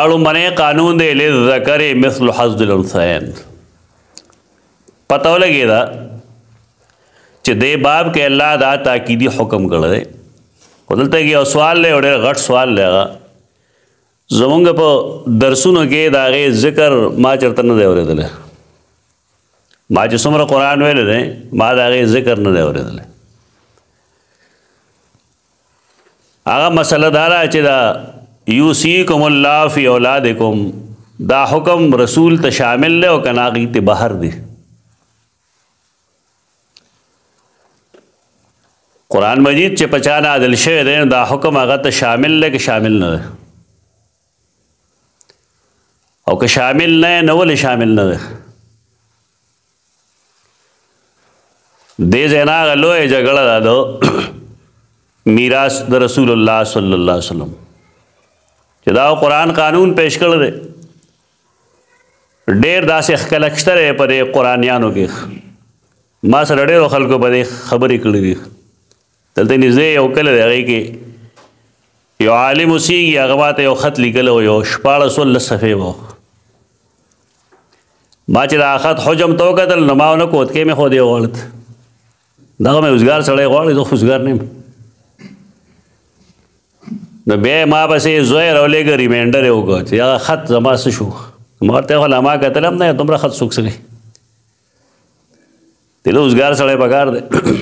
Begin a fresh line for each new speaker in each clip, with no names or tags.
اړمنه قانون دی لذکر مثل حظ الانثيين پتو لګی دا چې دې باب کې الله دا تاکیدی حکم کړی ودلته کې یو سوال لې وړ غټ سوال لګا زمونږ په درسونو کې دا غي ذکر ما چرته نه دی اورېدل ما چې څومره قران ویل دی ما دا غي ذکر نه دی اورېدل هغه مسله دا چې دا یوسیکم الله فی اولادکم دا حکم رسول ته شامل له او کناغي ته بهر دی قران مجید چې پچانا عدل شه دی دا حکم هغه ته شامل له کې شامل نه او که شامل نه نه ول شامل نه دی ځنا غلوې جګړه دا دو میراث د رسول الله صلی الله علیه وسلم چې دا قرآن قانون پیش کړ دی ډیر داسې خلکشتره په دې قرانیانو کې ما سره ډیرو خلکو په دې خبرې کړې دي دلته نږدې یو کله دی هغه کې یو عالم اوسیږي هغه ماته یو خط لیکلو یو شپاړه سوله صفحې وو ما چې دا خط حجم تو کتل نو ما ونه کوت کې مې خو دې وړت دغه مې وزګار سړی غواړي زه خوشګار نه یم نو بیا ما پسې زوی راولېږه ریمایندر یې وکړه چې هغه خط زما څه شو ما ورته وویل ما کتل هم نه دومره خط څوک څه کوي دې روزګار سړی پکار دی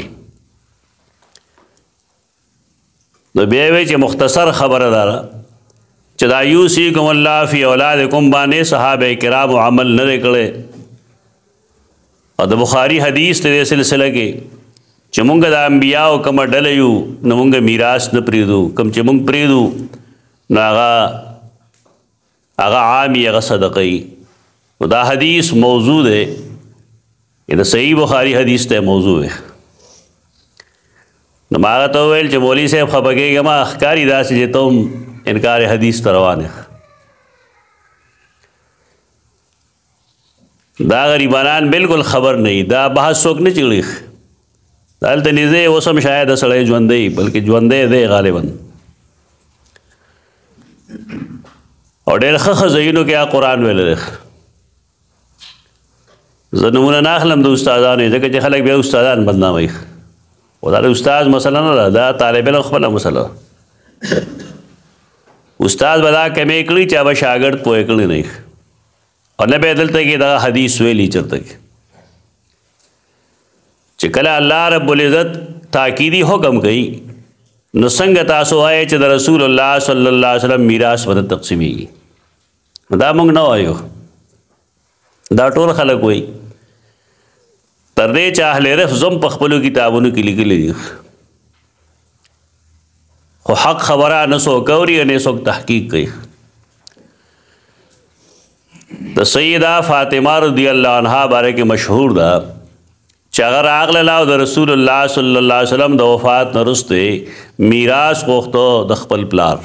نو بیا وی چې مختصر خبره دارا چې دا یوسیکم الله فی اولادکم باندې صحابه کرام عمل نه کړي او د بخاری حدیث ته سلسله کې چې مونږ د انبیاو کوم ډلې یو نو مونږ میراث نه پریدو کوم چې مونږ پریدو نو هغه هغه عامي هغه صدقې دا حدیث موضوع ده دا صحیح بخاری حدیث ته موضوع ده نو ما ته ویل چې مولوی صاحب خپګېګه ما اخکاری داسې چې تم انکار حدیث تروانه دا غریبانان بالکل خبر نه دا بحث څوک نه چلیخ دلته لیدې اوس هم شاید سړی ژوندې بلکې ژوندې دی غالبا او ډېر ښه ځایونو کې قرآن ویل دی زه نمونه نه اخلم د استادانو ځکه چې خلک بیا استادان بدناموي او دا استاد مثلا نه ده دا طالب علم خپله مسله استاد به دا کمې کړي چې به شاګرد پوه کړي نه او نه به دلته کې دا حدیث ویلي چېرته کې چې کله الله رب العزت تاکیدی حکم کوي نو څنګه تاسو وایئ چې د رسول الله صلی الله علیه وسلم میراث ورته تقسیمیږي دا موږ نه وایو دا ټول خلک وایي تر دې چې اهل عرف زم په خپلو کتابونو کې لیکلي دي خو حق خبره نه سو کوري نه سو تحقیق کوي د سیدہ فاطمه رضی الله عنها باره کې مشهور ده چې هغه راغله او د رسول الله صلی الله علیه وسلم د وفات نه وروسته میراث غوښته د خپل پلار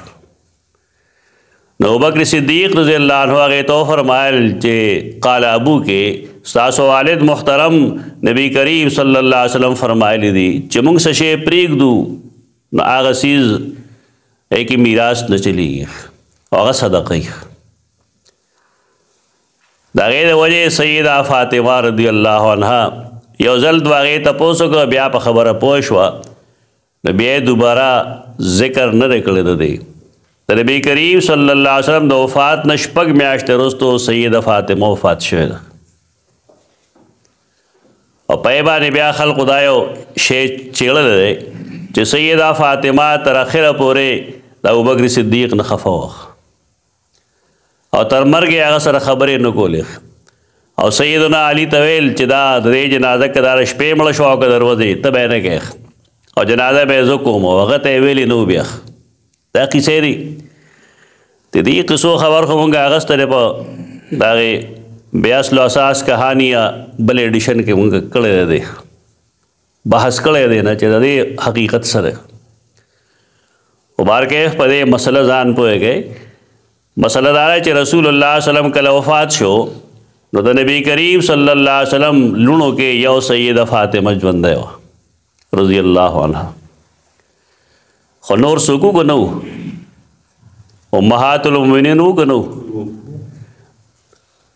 نو بکر صدیق رضی الله عنه هغه تو فرمایل چې قال ابو کې ساسو والد محترم نبی کریم صلی الله علیه وسلم فرمایلی دي چې موږ څه شی پریږدو نو هغه سیز ایکي میراث نه چلی هغه صدقه دا غیر وجه سیدہ فاطمہ رضی اللہ عنہ یو ځل دواغه تاسو کو بیا په خبره پوښوا نو بیا دوباره ذکر نه کړی د دې د نبی کریم صلی الله علیه وسلم د وفات نشپګ میاشتې وروسته سیده فاطمه وفات شوه او په باندې بیا خلق دایو شی چیړل دی چې سیدا فاطمه تر اخره پورې د ابوبکر صدیق نه خفاوه او تر مرګ یې هغه سره خبرې نه کولې او سیدنا علی طویل چې دا د دې جنازه کې دار شپې مړ شو او دروازې ته به نه کې او جنازه به زه کوم هغه ته ویلې نو بیا دا کیسې دي د دې قصو خبر خو مونږه اغست لري په دا بیاس لو اساس کہانیا بل ایډیشن کې مونږ کړه دې بحث کړه دې نه چې دې حقیقت سره مبارکه په دې مسله ځان پوهه گئے مسله دا چې رسول الله صلی الله علیه وسلم کله وفات شو نو د نبی کریم صلی الله علیه وسلم لونو کې یو سیده فاطمه ژوند دی رضی الله عنها خو نور سکو کو نو امهات المؤمنین وو کو نو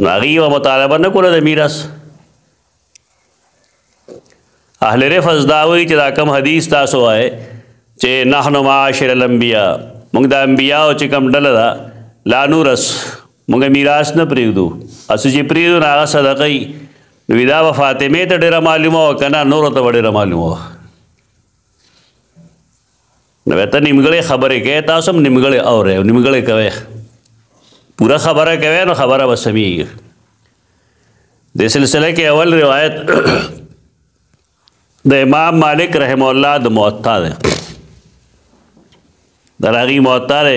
ناغي و مطالبه نه کوله د میراث اهل رفض داوی چې دا کم حدیث تاسو وای چې نحنو معاشر الانبیاء موږ د انبیاء او چې کم ډله دا لا نورس مونږ میراث نه پریږدو اسې چې پریږدو نه هغه صدقه ای نو دا به فاطمه ته ډیره معلومه وه که نه نورو ته به ډیره معلومه وه نو ته نیمګړې خبرې کوې تاسو هم نیمګړې اورئ او نیمګړې کوئ پوره خبره کوئ نو خبره به سمیږي د سلسله کې اول روایت د امام مالک رحم الله د موطا ده د راغي موطا ده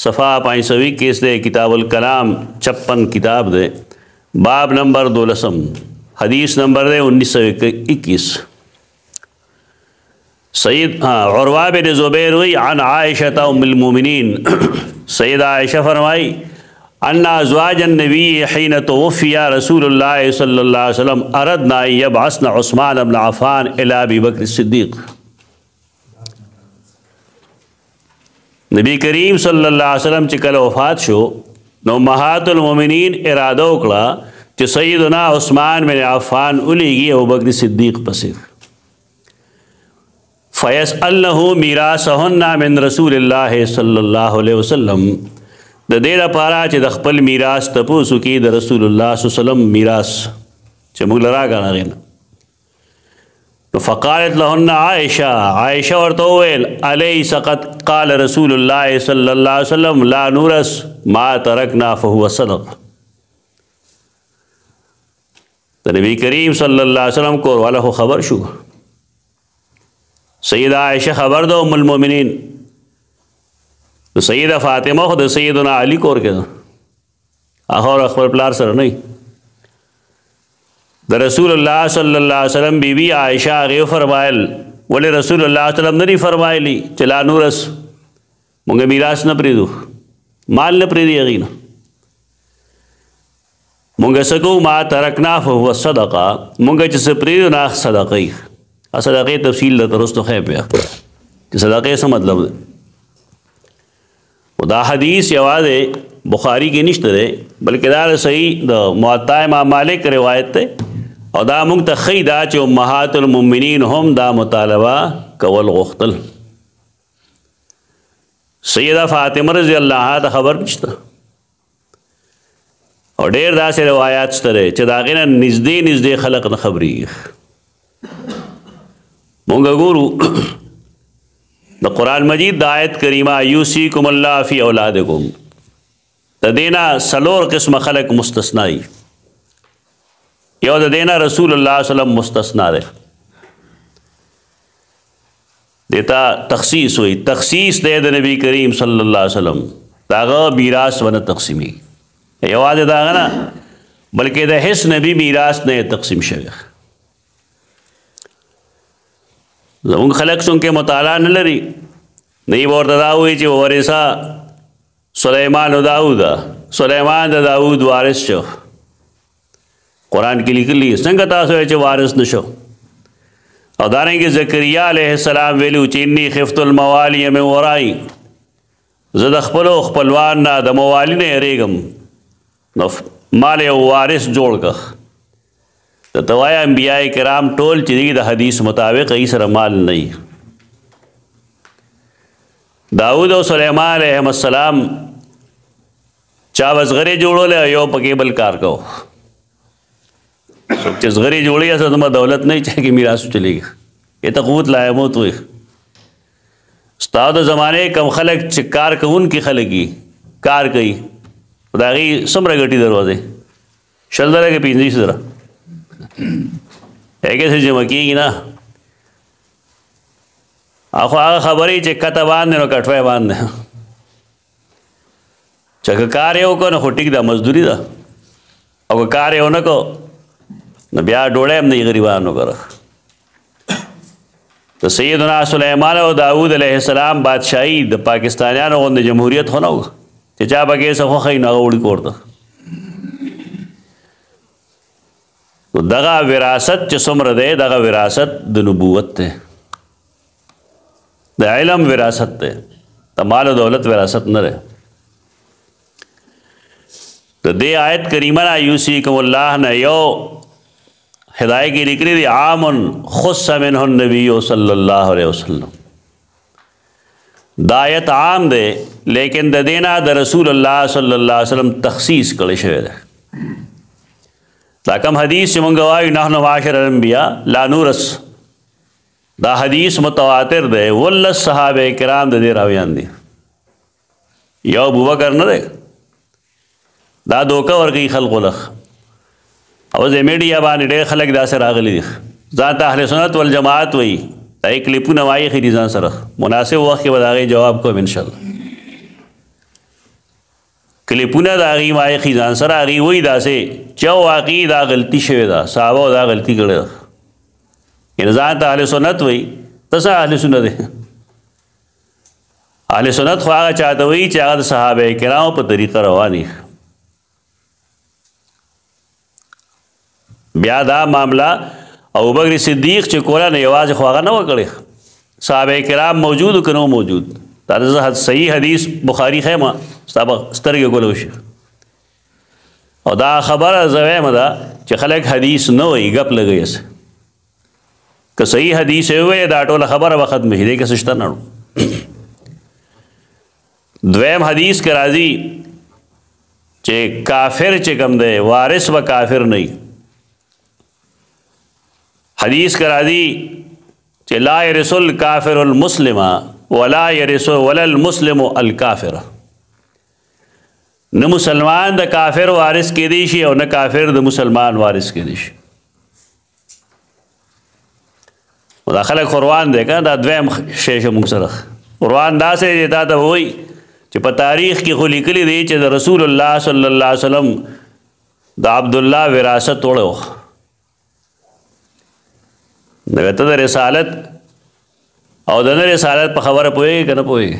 صفا پانچ سو اکیس دے کتاب الکلام چھپن کتاب دے باب نمبر دو لسم حدیث نمبر دے انیس سو اکیس سید ہاں غرواب زبیر ہوئی عن عائشہ المومنین سید عائشہ فرمائی ازواج النبی حین توفی رسول اللہ صلی اللہ علیہ وسلم ارد عثمان اصن عفان ابلافان ابی بکر صدیق نبی کریم صلی الله علیه وسلم چې کله وفات شو نو مهات المؤمنین اراده وکړه چې سیدنا عثمان بن عفان الیږي او بکر صدیق پسې فیس الله میراثهن من رسول الله صلی الله علیه وسلم د دې لپاره چې د خپل میراث تپوسو کې د رسول الله صلی الله علیه وسلم میراث چې موږ لراغانه غواړو نو فقالت لهن عائشه عائشه ورته ویل الی سقط قال رسول الله صلی الله علیه وسلم لا نورس ما ترکنا فهو صدق د نبی کریم صلی الله علیه وسلم کو والا خو خبر شو سیدہ عائشه خبر دو ام المؤمنین د سیدہ فاطمه خو د سیدنا علی کور کې اخر اخبر پلار سر نہیں د رسول الله صلی الله علیه وسلم بیوی بی عائشہ هغه فرمایل ولې رسول الله صلی الله علیه وسلم نه فرمایلی چې لا نورس مونږه میراث نه پریدو مال نه پریدي هغه نه مونږه سکو ما ترکنا فهو صدقه مونږه چې سپریدو نه صدقې صدقې تفصیل له ترستو خې بیا چې صدقې څه مطلب دی دا حدیث یوازې بخاری کې نشته ده بلکې دا صحیح د موطا امام مالک روایت ده او دا موږ ته خی دا چې امهات المؤمنین هم دا مطالبه کول غوښتل سیدہ فاطمه رضی الله عنها دا خبر نشته او ډیر داسې روایت شته چې دا غینه نږدې نږدې خلق نه خبري مونږ ګورو د قران مجید د آیت کریمه یوسیکم الله فی اولادکم تدینا سلور قسم خلق مستثنائی یو د دینا رسول الله صلی الله علیه وسلم مستثنا ده دیتا تخصیص ہوئی تخصیص دے د نبی کریم صلی الله علیه وسلم داغه میراث ونه تقسیمی یواز داغه نه بلکې د هیڅ نبی میراث نه تقسیم شوی زمون خلق څنګه مطالعه نه لري نه ورته دا وی چې ورثه سليمان او داوود سليمان د دا داوود وارث شو قرآن کې لیکلي څنګه تاسو چې وارث نشو او دارنګه زکریا علیه السلام ویلو چې انی خفت الموالی من ورای زه د خپل خپلوان نه د موالی نه ریګم نو مال یو وارث جوړ کخ د توایا انبیاء کرام ټول چې د حدیث مطابق ای سره مال نه داود او سليمان عليه السلام چا وزغره جوړول یو پکې بل کار کو چې زغری جوړی اسه ته دولت نه چا کې میراث چلیږي ته قوت لایمو تو استاد زمانه کم خلق چې کار کوون کې خلګي کار کوي خدایي سمره غټي دروازه شل دره کې پیندې سره هغه څه جمع کیږي نه اخو هغه خبرې چې کته باندې نو کټوي باندې چې کار یو کنه هټیک دا مزدوری دا او کار یو نه کو نو بیا ډوړې هم نه غریبانو ګره ته سیدنا سليمان او داوود عليه السلام بادشاہي د پاکستانیانو غوند جمهوریت خنو چې چا بګې څه خو خې نه وړي کوړته دغه وراثت چې څومره ده دغه وراثت د نبوت ده د علم وراثت ده د مال او دولت وراثت نه ده د دې آیت کریمه را یوسی کوم الله نه یو ہدایہ کی نکلی دی عامن خص منہ النبی صلی اللہ علیہ وسلم دایت عام دے لیکن د دینا د رسول الله صلی الله علیه وسلم تخصیص کړی شوی دی دا کوم حدیث چې مونږ وایو نه نو عاشر انبیا لا نورس دا حدیث متواتر دی ول صحابه کرام د دې راویان دي یو ابوبکر نه دی دا دوکه ورګي خلق ولخ او د میډیا باندې ډېر خلک داسې راغلي دي ذات اهل سنت والجماعت وایي دا یې کلیپونه وایي خې دي ځان سره مناسب وخت کې به د هغې جواب کوم انشاءالله کلیپونه د هغې وایي خې ځان سره هغې وایي داسې چې واقعي دا غلطي شوې ده صحابه دا غلطي کړې ده یعنې ځان ته اهل سنت وایي ته څه اهل سنت دی اهل سنت خو هغه چاته وایي چې هغه د صحابه کرامو په طریقه روان دي بیا دا معاملہ او بکر صدیق چې کوله نه یوازې خو هغه نه وکړي صحابه کرام موجود کنو موجود دا د صحیح حدیث بخاری خیمه سترګې ګولو شي او دا خبره زویم ده چې خلک حدیث نه وي غپ لګیس که صحیح حدیث وي دا ټول خبره به ختم شي دې کې سشته نه دویم حدیث کې راځي چې کافر چې کم ده وارث و کافر نه حدیث کرا دی چې لا رسول کافر المسلم ولا يرسو ولا المسلم الکافر نه مسلمان د کافر وارث کې دی شي او نه کافر د مسلمان وارث کې دی شي دا خلک قرآن دی کنه دا دویم شیشه موږ سره قرآن دا سه دی دا ته وای چې په تاریخ کې خو لیکلي دی چې د رسول الله صلی الله علیه وسلم د عبد الله وراثت وړو دغه ته د رسالت او د نه رسالت په خبره پوهیږي کنه پوهیږي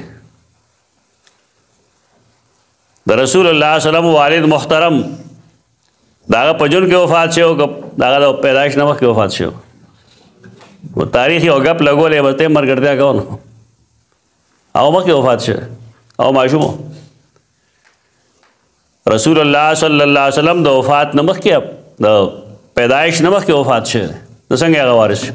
د رسول الله صلی الله علیه وسلم والد محترم داغه پجن کې وفات شو داغه د پیدائش نمخ کې وفات شو و تاریخي او غپ لګولې ورته مرګرتیا کون او مخ کې وفات شو او ماشومو رسول الله صلی الله علیه وسلم د وفات نمخ کې د پیدائش نمخ کې وفات شو نو څنګه هغه وارث شو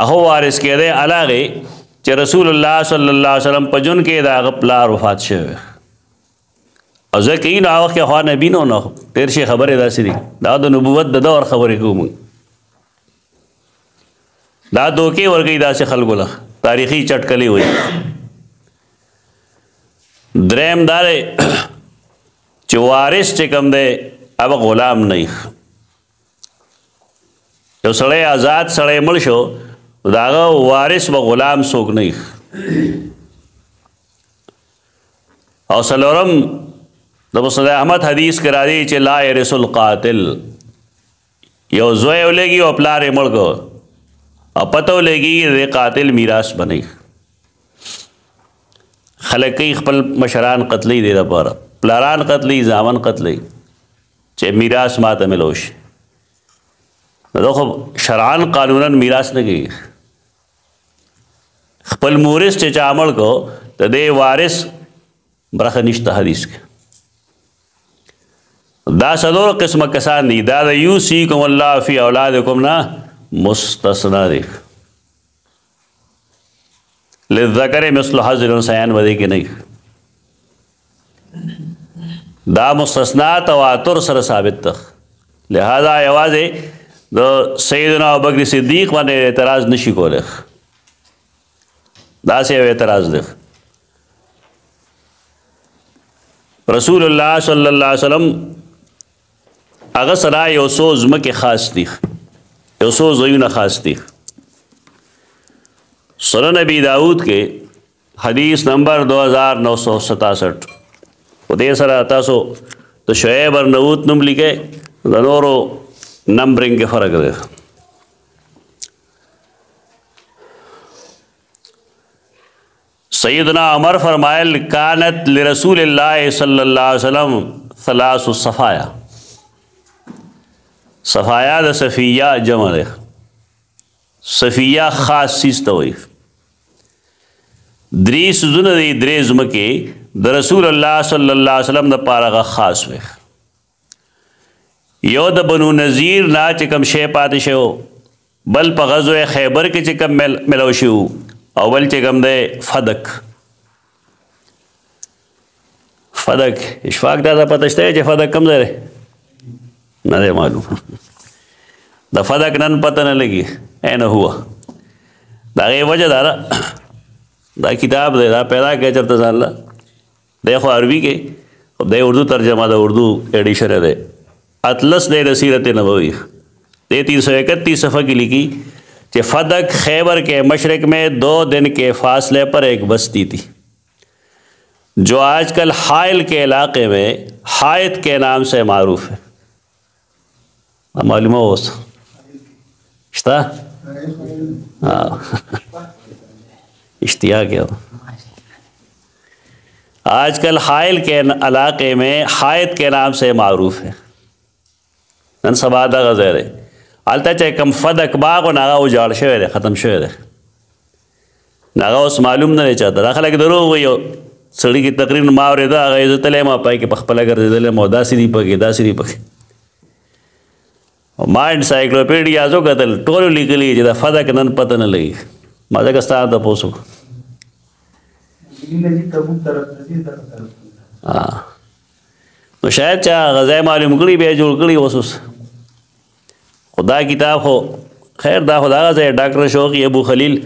هغه وارث کېده علاوه چې رسول الله صلی الله علیه وسلم په جون کې دا غپلار وفات شوه او زه کې نه هغه خو نبی نو نه ډیر شي خبره داسې دي دا د نبوت د دور خبرې کوم دا دوکي ورګي داسې خلګو له تاریخي چټکلي وي دریم دار چې وارث چې کم ده اب غلام نه یو سړی آزاد سړی مل شو داغه وارث به غلام څوک نه او سلورم د مسند احمد حدیث کرا دی چې لا يرث القاتل یو زوی ولګي او پلار یې مړ کو او پته ولګي د قاتل میراث بنئ خلک خپل مشران قتلې دی لپاره پلاران قتلې ځامن قتلې چې میراث ماته ملوش نو خو شرعان قانونا میراث نه کیږي خپل مورث چې عمل کو ته دې وارث برخه نشته حدیث کې دا څلور قسمه کسان دي دا د یوسیکم الله فی اولادکم نه مستثنا دي للذکر مثل حظ الانثیین ودی کې نه دا مستثنا تواتر سره ثابت تخ لہذا یوازې د سیدنا ابوبکر صدیق باندې اعتراض نشي کوله دا سه اعتراض دی رسول الله صلی الله علیه وسلم هغه سره یو سوز مکه خاص دی یو سوز زیونه خاص دی سنن نبی داود کې حدیث نمبر 2967 په دې سره تاسو د شعیب ارنوت نوم لیکئ د نورو نمبرنګ کې فرق دی سیدنا عمر فرمائل کانت لرسول اللہ صلی اللہ علیہ وسلم ثلاث الصفایا صفایا د صفیہ جمع ده صفیہ خاص سیز ته وایي درې سوزونه دي درې ځمکې د رسول الله صلی الله علیه وسلم د پاره خاص وخ یو د بنو نذیر نا چې کم شی پاتې شو بل په غزوه خیبر کې چې کم مل ملو شو او بل چې کم ده فدق فدق اشفاق دا پته شته چې فدق کم ځای نه دی معلوم د فدق نن پته نه لګي اینه هوا دا غي وجه دا دا کتاب دی دا پیدا کې چرته ځاله دے عربی کے دے اردو ترجمہ دے اردو ایڈیشن ہے دے اطلس دے رسیرت نبوی دے تین سو اکتیس صفحہ کی لکھی کہ فدق خیبر کے مشرق میں دو دن کے فاصلے پر ایک بستی تھی جو آج کل حائل کے علاقے میں حائط کے نام سے معروف ہے معلوم ہو اشتہ ہاں اشتیا کیا आजकल हाइल के इलाके में हायत के नाम से मरूफ है नसबादा गज़र है हालता चाहे कम फद अकबाग और नागा उजाड़ शेर है ख़त्म शेर है नागा उस मालूम ना नहीं चाहता दाखिला के दरो हुई हो سړی کې تقریبا ما اورېدا هغه عزت له ما پای کې پخپله ګرځیدل مو داسې دی پکې داسې دی پکې ما انسایکلوپیډیا زو قتل ټول لیکلي چې دا فدا کنن پته نه لګي ما دا کستا ته پوسو څنګه تبوک طرف ته طرف ها نو شاید چې غزا معلوم کړي به جوړ کړي اوسوس خدا کتاب خو خیر دا خدا غزا ډاکټر شوقي ابو خلیل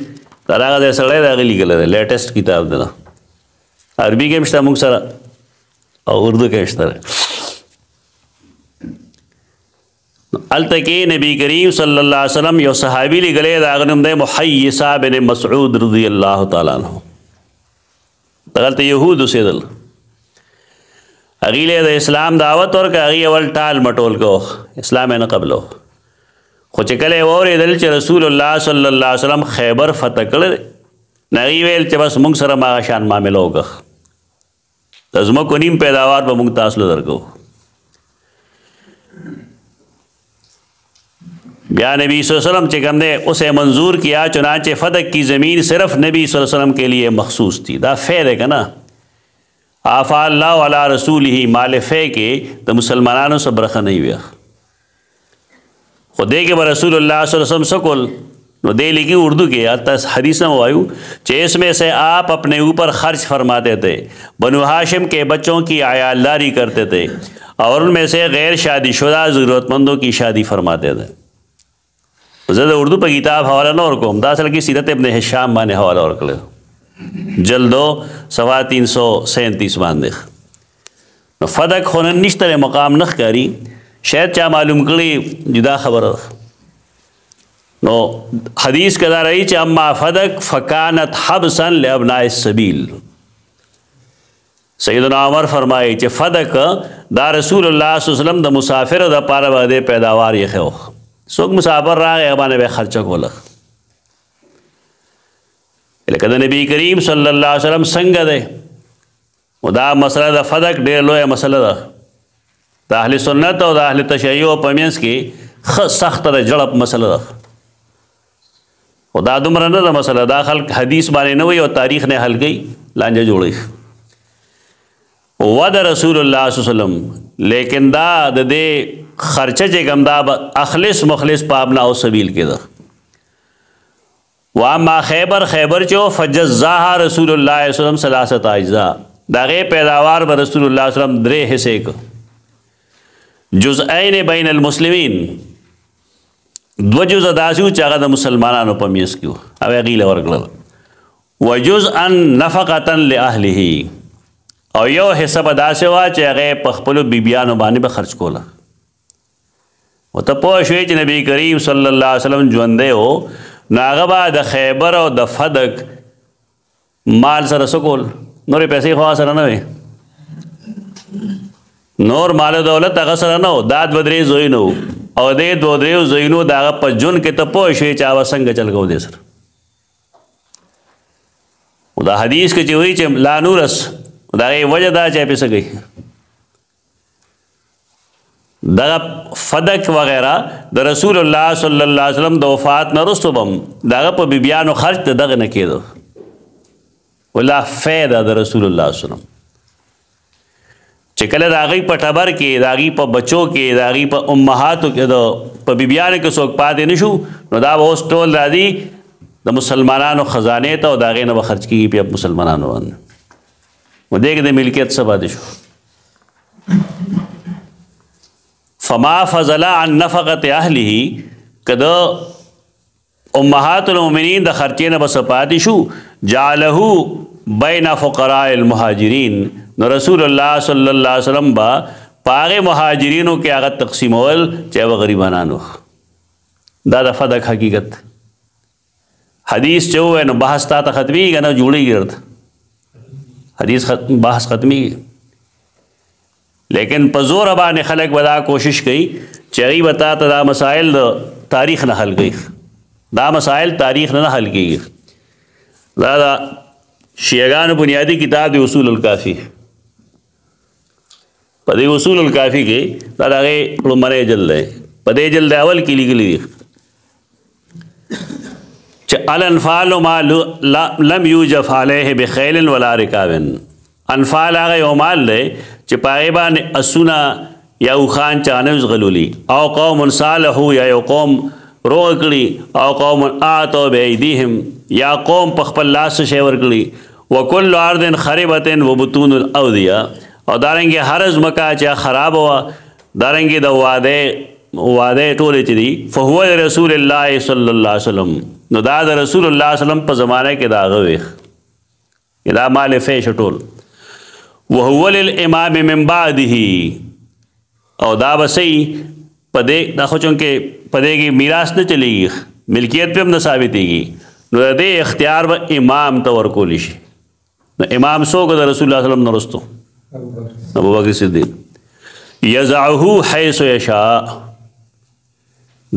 دا غزا سره دا غلي کله لیټیسټ کتاب ده عربي کې مشته موږ سره او اردو کې مشته الته کې نبی کریم صلی الله علیه وسلم یو صحابي لګلې دا غنم ده محیصا بن مسعود رضی الله تعالی عنہ دغلته يهود اوسېدل اغیله د اسلام دعوت ورکه اغي ول ټال مټول کو اسلام نه قبلو خو چې کله اوریدل چې رسول الله صلی الله علیه وسلم خیبر فتح کړ نغي ویل چې بس موږ سره ما شان معاملې وکړه زموږ کو نیم پیداوار به موږ تاسو درکو بیا نبی صلی اللہ علیہ وسلم چکم نے اسے منظور کیا چنانچہ فدق کی زمین صرف نبی صلی اللہ علیہ وسلم کے لیے مخصوص تھی دا دے کا نا آفا اللہ علیہ رسول ہی مال فے کے تو مسلمانوں سے برخہ نہیں خود دے کے رسول اللہ صلی اللہ علیہ وسلم سکل نو دے لکھی اردو کے وایو آپ اپنے اوپر خرچ فرماتے تھے بنو ہاشم کے بچوں کی داری کرتے تھے اور ان میں سے غیر شادی شدہ ضرورت مندوں کی شادی فرماتے تھے زه د اردو په کتاب حواله نه ورکوم دا اصل کې سیرت ابن هشام باندې حواله ورکړل جلدو سوا 337 باندې نو فدق خونن نشته مقام نخ کاری شاید چا معلوم کړي جدا خبره نو حدیث کدا رہی چې اما فدق فکانت حبسا لابناء السبیل سیدنا عمر فرمایي چې فدق دا رسول الله صلی الله علیه وسلم د مسافر د پاره باندې پیداوار یې خو څوک مسافر راغی باندې به خرچه کوله لکه د نبی کریم صلی الله علیه وسلم څنګه ده ودا مسله د فدق ډېر لویه مسله ده د اهل سنت او د اهل تشیع په منځ کې خ سخت د جړب مسله ده ودا دومره نه ده مسله دا خلک حدیث باندې نه وي او تاریخ نه حل کړي لانجه جوړي ود رسول الله صلی الله علیه وسلم لیکن دا د دې خرچه چې کوم دا اخلص مخلص پابنا او سبیل کې ده وا ما خیبر خیبر چې فجزاها رسول الله صلی الله علیه وسلم ثلاثه اجزاء دا غي پیداوار به رسول الله صلی الله علیه وسلم درې حصے کو جزئین بین المسلمین دو جزء داسیو چې هغه د مسلمانانو په میس کې او غیله ورکړل وجزءا نفقه لاهله او یو حساب داسې وا چې هغه په خپل بیبيانو باندې به خرج کوله او ته پوه شوې چې نبی کریم صلی الله علیه وسلم ژوندې هو ناغه با د خیبر او د فدق مال سره سکول نورې پیسې خو سره نه وي نور مال دولت هغه سره نه و داد بدرې زوی نه او دې دوه درې زوی نو دا په جون کې ته پوه شوې چې هغه څنګه چلګو دې سره دا حدیث کې چې وایي چې لا نورس دا یې وجه دا چې پیسې گئی دا فدک وغیرہ د رسول الله صلی الله علیه وسلم د وفات نه رسو بم دا په بیبيانو خرج ته دغه نه کېدو ولا فیدا د رسول الله صلی الله علیه وسلم چې کله دا غي په ټبر کې دا غي په بچو کې دا غي په امهاتو کې دا په بیبيانو کې څوک پاتې نشو نو دا به اوس ټول راځي د مسلمانانو خزانه ته او دا غي نه خرج کیږي په مسلمانانو باندې و دې کې د ملکیت څخه باندې شو فما فضل عن نفقه اهله کده امهات المؤمنین د خرچې نه بس پاتې شو جعله بین فقراء المهاجرین نو رسول الله صلی الله علیه وسلم با پاغه مهاجرینو کې هغه تقسیمول چې هغه غریبانانو دا د فدق حقیقت حدیث چې وې نو بحث تا ختمي کنه جوړي ګرځد حدیث بحث ختمي لیکن په زور باندې خلک ودا کوشش کوي چې غي وتا ته دا مسائل تاریخ نه حل کوي دا مسائل تاریخ نه حل کوي دا دا شیعاګان بنیادی کتاب دی اصول الکافی په دې اصول الکافی کې دا دغه لمره جلد دی په دې جلد اول کې لیکل دي چې الانفال ما لم یوجف علیه بخیل ولا رکاب انفال هغه یو مال دی چې پاغه باندې اسونه یا وخان چانه زغلولي او قوم صالح یا یو قوم روکړي او قوم اتو بيديهم یا قوم په خپل لاس شي ورکړي وکل ارضن خربتن وبطون الاوديا او دارنګه هر ځمکه چې خراب وا دارنګه د واده واده ټولې چې دي فهو رسول الله صلی الله علیه وسلم نو دا د رسول الله صلی الله علیه وسلم په زمانه کې دا غوي دا مال فیش ټول وهو للامام من بعده او دا بسی پدې دا خو چونکې پدې کې میراث نه چلیږي ملکیت په هم نه ثابتېږي نو دې اختیار به امام ته ورکول شي نو امام څوک د رسول الله صلی الله علیه وسلم نرستو ابو بکر صدیق یزعه حيث یشاء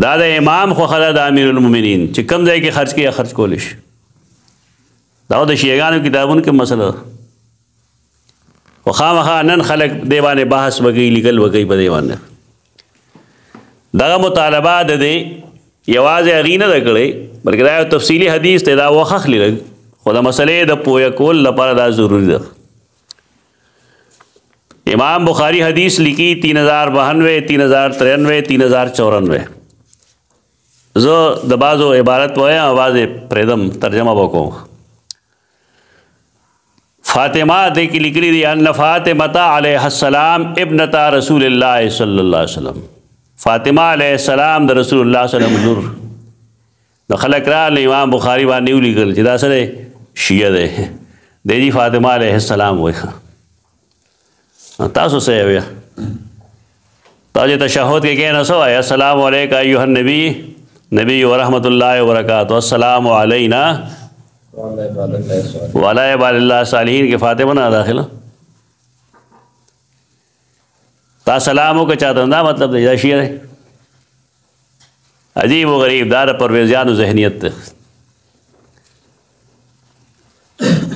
دا د امام خو خلا د امیر المؤمنین چې کم ځای کې خرج کیا خرج کول شي دا د شیعاګانو کتابونو کې مسله و خامخا نن خلق دیوانه بحث وګی لګل وګی په دیوانه دغه مطالبه د دې یوازې اغینه د کړې بلکې دا یو تفصیلی حدیث ته دا وخخ لګ خو د مسلې د پویا کول لپاره دا ضروری ده امام بخاری حدیث لکی 3092 3093 3094 زه د بازو عبارت وایم आवाज پردم ترجمه وکوم فاطمہ دے لکھ دی ان فاطمہ علیہ السلام ابنتا رسول اللہ صلی اللہ علیہ وسلم فاطمہ علیہ السلام د رسول الله صلی الله علیه وسلم د خلک را امام بخاری باندې ولیکل چې دا سره شیعه ده د دې فاطمه علیه السلام وایي تاسو سه ویا تاسو تشهود کې کې نه سو آیا السلام علیکم ایوه النبی نبی ورحمت الله وبرکاتہ السلام علینا वाला बाल्ला सालहीन के फाते बना दाखिल ता सलाम के चाहता ना मतलब دا شیر عجیب و غریب دار پرویزیان و ذہنیت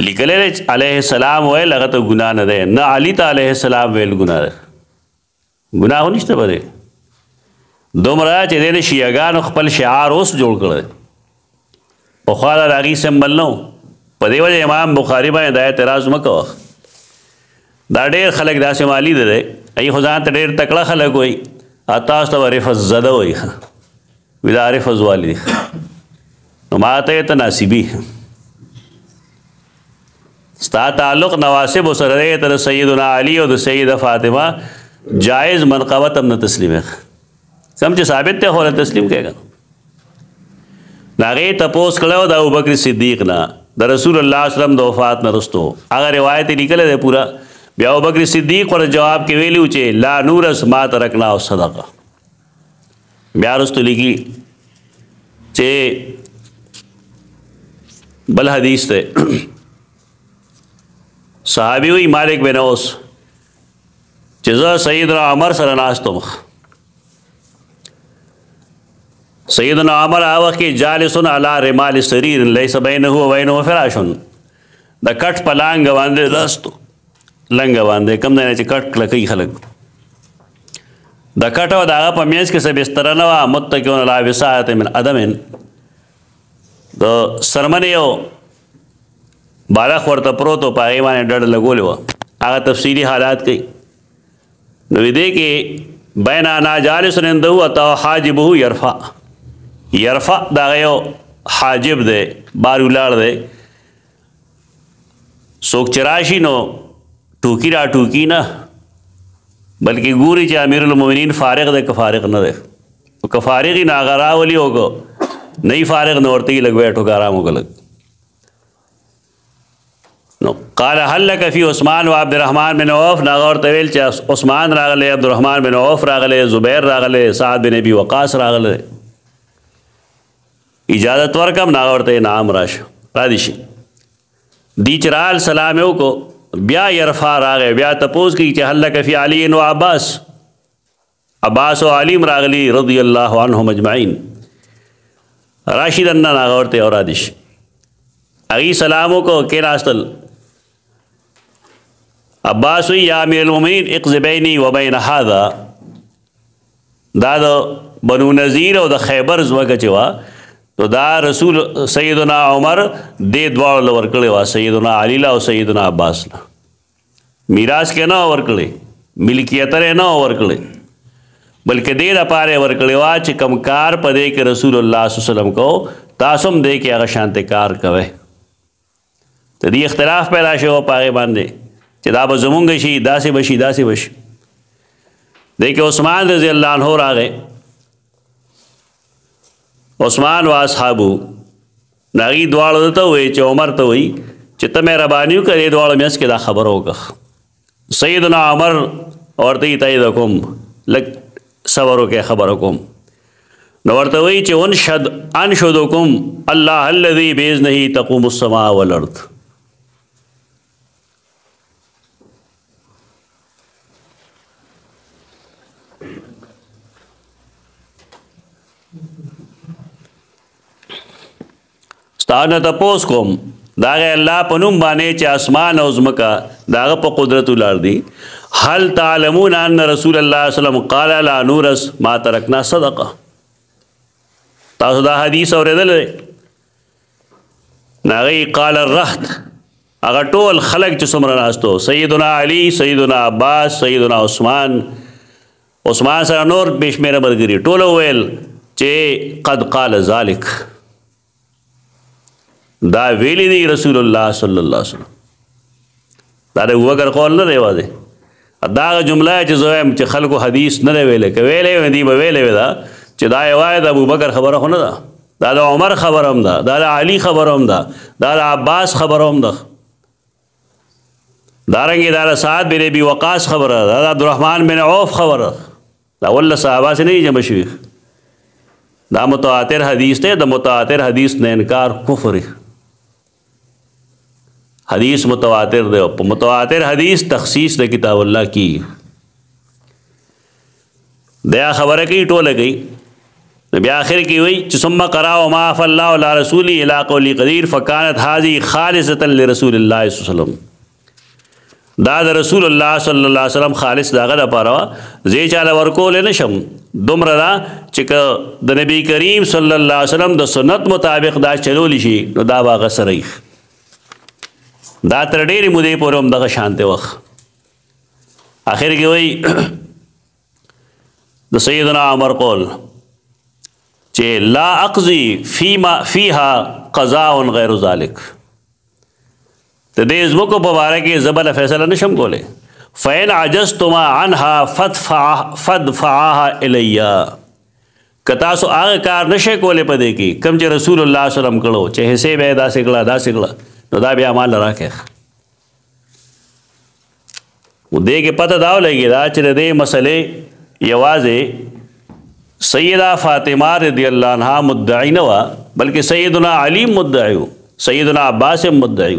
لیکلے علیہ السلام ویل هغه ته ګناه نه ده نه علی ته علیہ السلام ویل ګناه ده ګناه نشته بده دومره چې د شیعاګانو خپل شعار اوس جوړ کړل په خوا دا هغې سمبل نه په دې وجه امام بخاري باندې دا اعتراض مکو دا ډېر خلک داسې مالی دی ای خو ځان ته ډېر تکړه خلک وي تاسو ته عرفت زده وي وي دا عرفت والي نو ماته ته ناسبي ستا تعلق نواسب سره دی ته سیدنا علی او د سیده فاطمه جائز منقبت هم نه تسلیم سمجه ثابت ته هو تسلیم کېږي دا غي تپوس کړو د ابوبکر صدیق نه د رسول الله صلی الله علیه وسلم د وفات نه رستو هغه روایت لیکل دی پورا بیا ابوبکر صدیق ور جواب کې ویلو چې لا نورس ما ترکنا او صدقه بیا رستو لګي چې بل حدیث ته صحابي وی مالک بن اوس چې زه سید را عمر سره ناستم سیدنا عمر هغه کې جالسون علی رمال سریر لیس بینه و بینه فراشون د کټ پلانګ باندې داستو لنګ باندې کم نه چې کټ لکې خلک د کټ او دغه په میز کې سب بستر نه وا متکون علی وساعت من ادمن د سرمنیو بالا خورته پروتو پای باندې ډډ لګول و هغه تفصیلی حالات کې نو دې کې بینا ناجالس نندو اتو حاجبه يرفع یرفع دا یو حاجب دی بار ولار دی څوک چراشي نو ټوکی را ټوکی نه بلکې ګوري چې امیر المؤمنین فارغ دی که فارغ نه دی او که فارغ نه غرا ولي وګو نه فارغ نه ورته لګوي ټوکارا مګلک نو قال هل لك في عثمان وعبد الرحمن بن عوف ناغور طويل چې عثمان راغله عبد الرحمن بن عوف راغله زبير راغله سعد بن ابي وقاص راغله اجازت ورکم نا ورته انعام راشه را دي شي دی چرال سلام یو کو بیا يرفع راغه بیا تپوس کی چې هل کفی علی و عباس عباس او علی راغلی رضی الله عنهم اجمعین راشدن نا ورته اور ادیش اغي سلامو کو کیناستل عباس یا امیر المؤمنین اقض بیني وبین هذا دا د بنو نذیر او د خیبر زوګه چوا نو دا رسول سیدنا عمر دې دواړو لور کړي وا سیدنا علی لا او سیدنا عباس لا میراث کې نه ور کړي ملکیت لري نه ور کړي بلکې دې د پاره ور کړي وا چې کم کار پدې کې رسول الله صلی الله علیه وسلم کو تاسو هم دې کې هغه شانت کار کوي ته دې اختلاف پیدا شو پاره باندې چې دا به زمونږ شي داسې بشي داسې بشي دې کې عثمان رضی الله عنه راغی عثمان و اصحابو چی عمر تا ہوئی چی تا میرا بانیو کر دوال میں اس کے خبر ہوگا سعید سیدنا عمر اور تی و کم لک صبر کے خبر و کم نہ ہوئی چی انشد انشد و کم اللہ اللہ بیز تقوم تپوسما ولرت ستانه تاسو کوم دا الله په نوم باندې چې اسمان او زمکا دا په قدرت ولر دي هل تعلمون ان رسول الله صلی الله علیه وسلم قال لا نورس ما ترکنا صدقه تاسو دا حدیث اوریدل ناغي قال الرهت اگر ټول خلق چې څومره راستو سیدنا علی سیدنا عباس سیدنا عثمان عثمان سره نور بشمیره مرګري ټول ویل چې قد قال ذلک دا ویلی دی رسول الله صلی الله علیه وسلم دا د وګر قول نه دی واده دا جمله چې زویم چې خلکو حدیث نه دی ویلې کې ویلې دی به ویلې دا چې دا روایت ابو بکر خبره خو نه ده دا د عمر خبره هم ده دا د علي خبره هم ده دا د عباس خبره هم ده دارنګه دا د سعد بن ابي وقاص خبره ده دا د عبدالرحمن بن عوف خبره دا ول صحابه سره نه جمع شوی دا متواتر حدیث ته د متواتر حدیث نه انکار کفر دی حدیث متواتر دی په متواتر حدیث تخصیص د کتاب الله کی دا خبره کوي ټوله کوي بیا اخر کې وی چې ثم قرا او ما اف الله ولا رسول الى قول قدير فكانت هذه خالصه لرسول الله صلى الله عليه وسلم دا د رسول الله صلی الله علیه وسلم خالص داغه د پاره زی چاله ورکول نه شم دومره دا چې د نبی کریم صلی الله علیه وسلم د سنت مطابق دا چلول شي نو دا واغ سره دا تر ډېرې مودې پورې هم دغه شانته وخت اخر کې وای د سیدنا عمر قول چې لا اقضي فيما فيها قضاء غیر ذلك ته دې زمکو په واره کې زبل فیصله نشم کولې فین عجزتما عنها فدفع فدفعها الیا کتا سو هغه کار نشه کولې پدې کې کم چې رسول الله صلی الله علیه وسلم کړو چې حصے به دا سکړه دا سکړه نو دا بیا مال راکې و دې کې پته دا ولګي دا چې دې مسلې یوازې سیدہ فاطمه رضی الله عنها مدعی نه و بلکې سیدنا علی مدعی سیدنا عباس مدعی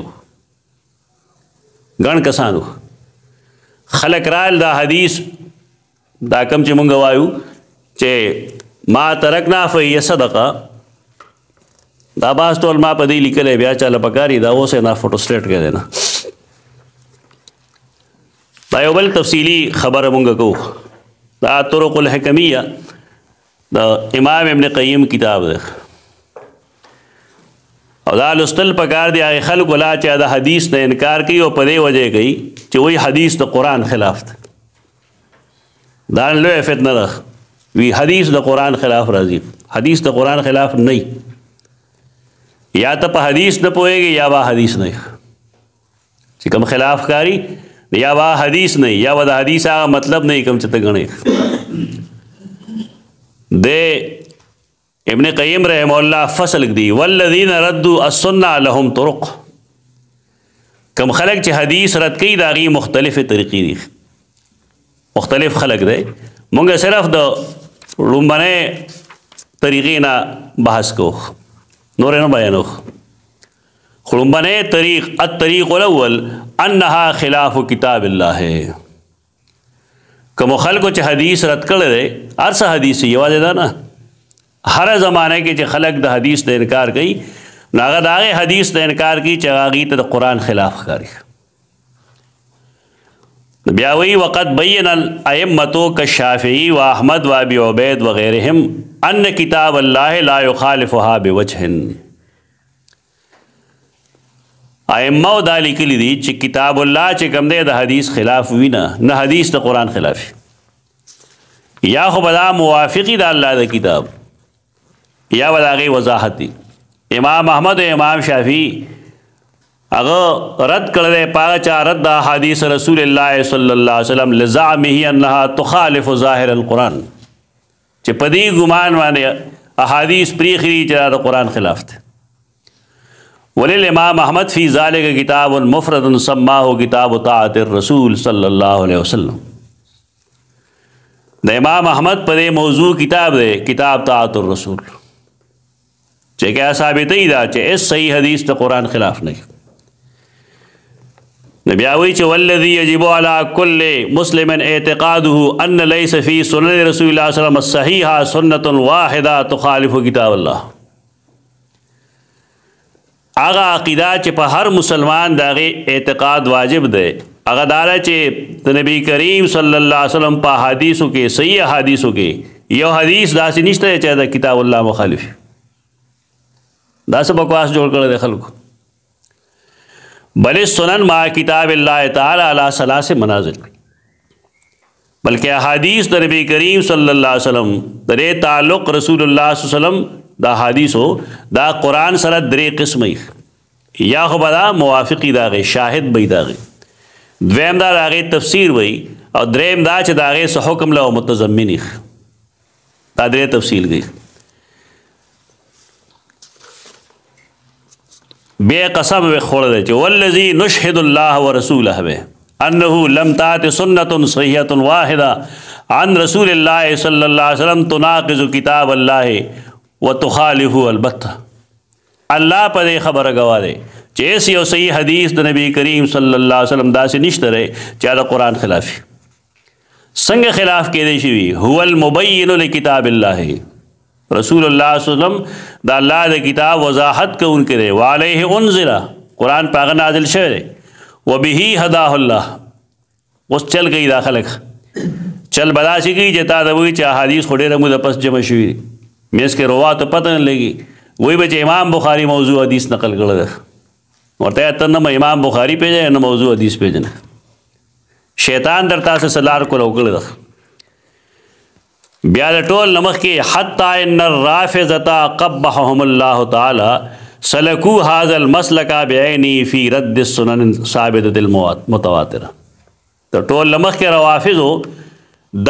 ګڼ کسانو خلق رال دا حدیث دا کم چې مونږ وایو چې ما ترکنا فی صدقه دا باز ټول ما په دې لیکلې بیا چاله پکاري دا اوس نه فوټو سټیټ کې دینا دا یو بل تفصیلی خبره مونږ کو دا طرق الحکمیه دا امام ابن قیم کتاب ده او دا لستل پکار دی هغه خلک ولا چې دا حدیث نه انکار کوي او په دې وجه کوي چې وای حدیث د قران خلاف ده دا لوی فتنه ده وی حدیث د قران خلاف راځي حدیث د قران خلاف نه یا ته په حدیث نه پوهېږي یا با حدیث نه چې کوم خلاف کاری یا با حدیث نه یا با د حدیث هغه مطلب نه کوم چې ته غنې د ابن قیم رحم الله فصل دی والذین ردوا السنه لهم طرق کوم خلک چې حدیث رد کوي دا غي مختلفه طریقې دي مختلف خلک دی مونږ صرف د لومبنه طریقې نه بحث کوو نور نه بیانو خلومبنه طریق الطریق الاول انها خلاف کتاب الله کوم خلکو چې حدیث رد کړل ارسه حدیث یوازې ده نه هر زمانه کې چې خلک د حدیث د انکار کوي ناغه داغه حدیث د انکار کوي چې هغه ته د قران خلاف ښکاری بیا وی وقت بین الائمتو کشافعی و احمد و ابی عبید وغیرهم ان کتاب الله لا یخالفها بوجه ائمه دا لیکلی دي چې کتاب الله چې کوم دی د حدیث خلاف وینا نه حدیث د قران خلاف یا خو بدا موافقی د الله د کتاب یا وداغي وضاحت دي امام احمد او امام شافعی اگر رد کردے پاچا رد دا حدیث رسول اللہ صلی اللہ علیہ وسلم لزعمی ہی انہا تخالف ظاہر القرآن چھے پدی گمان وانے احادیث پری خیلی چلا دا قرآن خلاف ہے ولیل امام احمد فی ذالے کا کتاب مفرد سماہو کتاب طاعت الرسول صلی اللہ علیہ وسلم دا امام احمد پدے موضوع کتاب دے کتاب طاعت الرسول چھے کیا ثابت ہی دا چھے اس صحیح حدیث دا قرآن خلاف نہیں نو بیا وی چې والذي يجب على كل مسلم اعتقاده ان ليس في سنن رسول الله صلى الله عليه وسلم صحيحه سنه واحده تخالف كتاب الله هغه عقیده چې په هر مسلمان دغه اعتقاد واجب ده هغه دار چې د نبی کریم صلی الله علیه وسلم په حدیثو کې صحیح حدیثو کې یو حدیث داسې نشته چې دا کتاب الله مخالف داسې بکواس جوړ کړل خلکو بل سنن ما کتاب اللہ تعالی علی صلاح سے منازل بلکہ احادیث در نبی کریم صلی اللہ علیہ وسلم در تعلق رسول اللہ صلی اللہ علیہ وسلم دا حدیث ہو دا قرآن سره درې قسمه یا خو بدا موافقی داغه شاهد بې داغه دویم دا داغه تفسیر وای او دریم دا چې داغه سه حکم له متضمنی دا درې تفصیل گئی بے قسم وی خورده چې والذي نشهد الله ورسوله به انه لم تات سنت صحیحه واحده عن رسول الله صلی الله علیه وسلم تناقض کتاب الله وتخالف البته الله پر خبر غوا دے چې اس یو صحیح حدیث د نبی کریم صلی الله علیه وسلم داسې نشته رې چې د قران خلاف څنګه خلاف کې دی شي هو المبین لکتاب الله رسول الله صلی الله علیه وسلم د الله د کتاب وضاحت کوونکی دی وعليه انزل قران پاغه نازل شوی دی وبه هداه الله اوس چل گئی داخله چل بدا شي کی جتا د وی چا حدیث خډه رمو د پس جمع شوی میس کې روات پته نه لګي وای بچ امام بخاری موضوع حدیث نقل کړل ورته ته نه امام بخاری پیژنه نه موضوع حدیث پیژنه شیطان در تاسو سلار کول وکړل بیا د ټول نمخ کې حتا ان الرافضه قبحهم الله تعالی سلکو هذا المسلک بعینی فی رد السنن ثابته المتواتره د ټول نمخ کې روافضو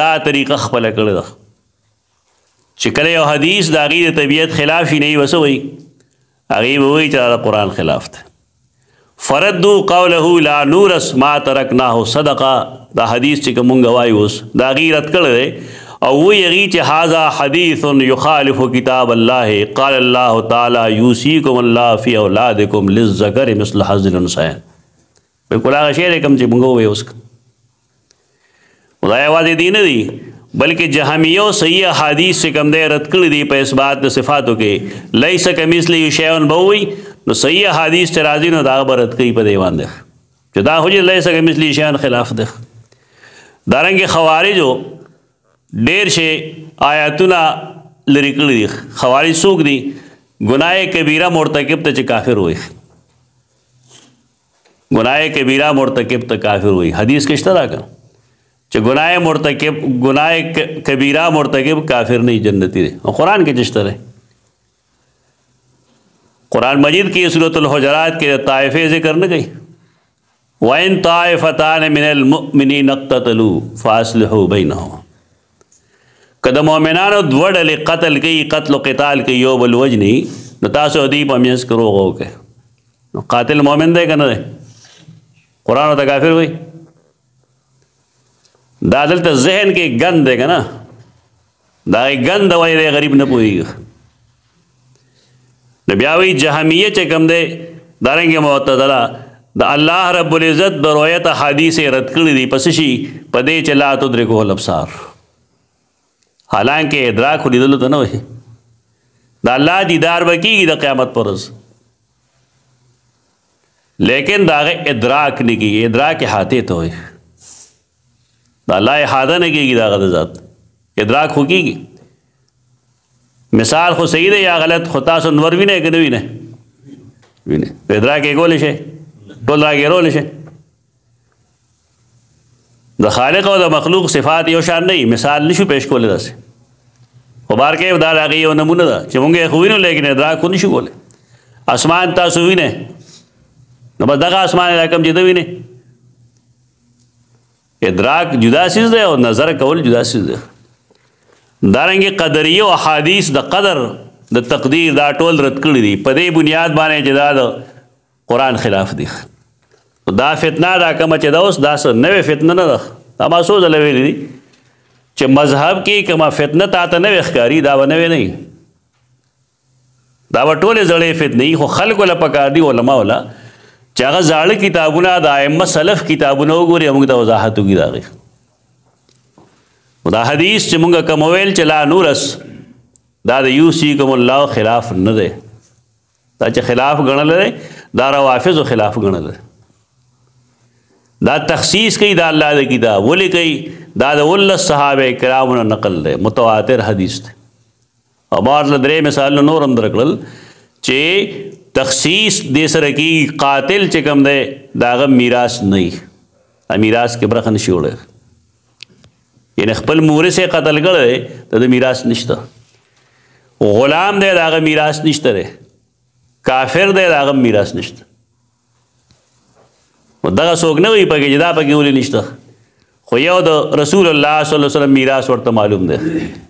دا طریقه خپل کړل چې کله یو حدیث د غیر طبیعت خلاف شي نه وسوي هغه وایي چې د قران خلاف ده فردو قوله لا نورس ما ترکناه صدقه دا حدیث چې کوم غوايوس دا غیرت کړل او وہ یری چہذا حدیث یخالف کتاب اللہ قال اللہ تعالی یوسیکم اللہ فی اولادکم للذکر مثل حظ الانثیین بالکل هغه شعر کوم چې موږ وې اوس خدای واځي دین دی بلکې جهمیو صحیح حدیث سے کم دی رد کړی دی په اثبات د صفاتو کې لیس کمثلی شیون بووی نو صحیح حدیث ته راځي نو دا برت کوي په دیوان ده چې دا هوجه لیس کمثلی شیون خلاف ده دارنګ خوارجو ډیر شي آیاتونه لری کړی دي خواري سوق دي ګناه کبیره مرتکب ته چې کافر وي ګناه کبیره مرتکب ته کافر وي حدیث کې شته راګه چې ګناه مرتکب ګناه کبیره مرتکب کافر نه جنتی دی قرآن کې چشته دی قرآن مجید کې سورۃ الحجرات کې طائفه ذکر نه گئی وَإِن طَائِفَتَانِ مِنَ الْمُؤْمِنِينَ اقْتَتَلُوا فَأَصْلِحُوا بَيْنَهُمَا که د مؤمنانو دوه ډلې قتل کوي قتل او قتال کوي یو بل وجني نو تاسو دې په منځ کې روغ وکړئ نو قاتل مؤمن دی که نه دی قرآن ته کافر وي دا دلته ذهن کې ګند دی که نه دا ګند وایي دی غریب نه پوهېږي نو بیا وی جهمیه چې کوم دی دارنګه معتدله د الله رب العزت برویت حدیث رد کړی دی پس شي پدې چې لا تدرکو الابصار حالانکه ادراک لیدل ته نه وي د الله دیدار وکي د قیامت پرز لیکن دا ادراک نه کیږي ادراک احاطه ته وي د الله احاطه نه کیږي دا غد ذات ادراک هوګيږي مثال خو صحیح دی یا غلط خو تاسو نور وینئ کنه وینئ وینئ ادراک یې کول شي ټول راګیرول شي د خالق او د مخلوق صفات یو شان نه مثال نشو پېښ کولای داسې وبار کې دا راغی یو نمونه ده چې مونږه خو وینو لیکن درا کو نشو کولای اسمان تاسو وینې نو بس دغه اسمان رقم جده وینې ادراک جدا سیز ده او نظر کول جدا سیز ده دارنګه قدریه او احادیث د قدر د تقدیر دا ټول رد کړی دي په دې بنیاد باندې جدا د قران خلاف دي دا فتنه دا کوم چې دا اوس دا نوې فتنه نه ده دا ما څو ځله ویلي دي چې مذهب کې کومه فتنه تا ته نوې ښکاری دا و نوې نه دا و ټولې زړې فتنې خو خلکو له پکار دي علما ولا چې هغه زاړه کتابونه د ائمه سلف کتابونه وګوري موږ د وضاحت وګړي داغه دا حدیث چې موږ کوم ویل چې لا نورس دا د یوسی کوم الله خلاف نه ده دا چې خلاف غنل ده دا روافض خلاف غنل ده دا تخصیص کوي دا الله د کتاب ولي کوي دا د ول صحابه کرامونو نقل ده متواتر حدیث ده او بار له درې مثال نور هم درکړل چې تخصیص د سره کی قاتل چې کوم ده داغه میراث نه ای میراث کې برخه نشي وړه یعنی خپل مورث قتل کړي ته د میراث نشته غلام دی داغه میراث نشته کافر دی داغه میراث نشته دغه څوک نه وي پکې چې دا پکې ولې نشته خو یو د رسول الله صلی الله علیه وسلم میراث ورته معلوم دی